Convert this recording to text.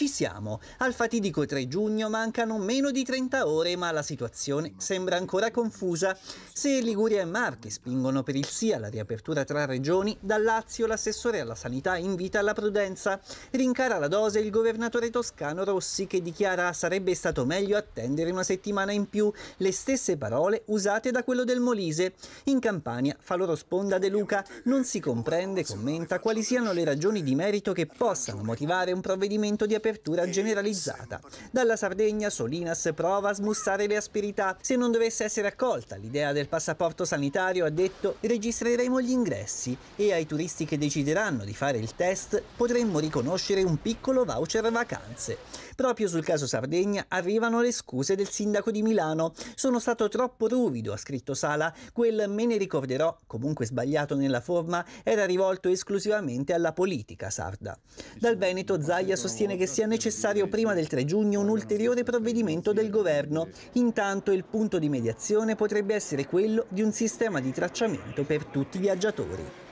Ci siamo. Al fatidico 3 giugno mancano meno di 30 ore, ma la situazione sembra ancora confusa. Se Liguria e Marche spingono per il sì alla riapertura tra regioni, dal Lazio l'assessore alla sanità invita alla prudenza. Rincara la dose il governatore toscano Rossi che dichiara sarebbe stato meglio attendere una settimana in più, le stesse parole usate da quello del Molise. In Campania, fa loro Sponda De Luca, non si comprende, commenta, quali siano le ragioni di merito che possano motivare un provvedimento di apertura apertura generalizzata. Dalla Sardegna Solinas prova a smussare le asperità. Se non dovesse essere accolta l'idea del passaporto sanitario, ha detto, registreremo gli ingressi e ai turisti che decideranno di fare il test potremmo riconoscere un piccolo voucher vacanze. Proprio sul caso Sardegna arrivano le scuse del sindaco di Milano. Sono stato troppo ruvido, ha scritto Sala. Quel me ne ricorderò, comunque sbagliato nella forma, era rivolto esclusivamente alla politica sarda. Dal Veneto Zaia sostiene che sia sia necessario prima del 3 giugno un ulteriore provvedimento del governo. Intanto il punto di mediazione potrebbe essere quello di un sistema di tracciamento per tutti i viaggiatori.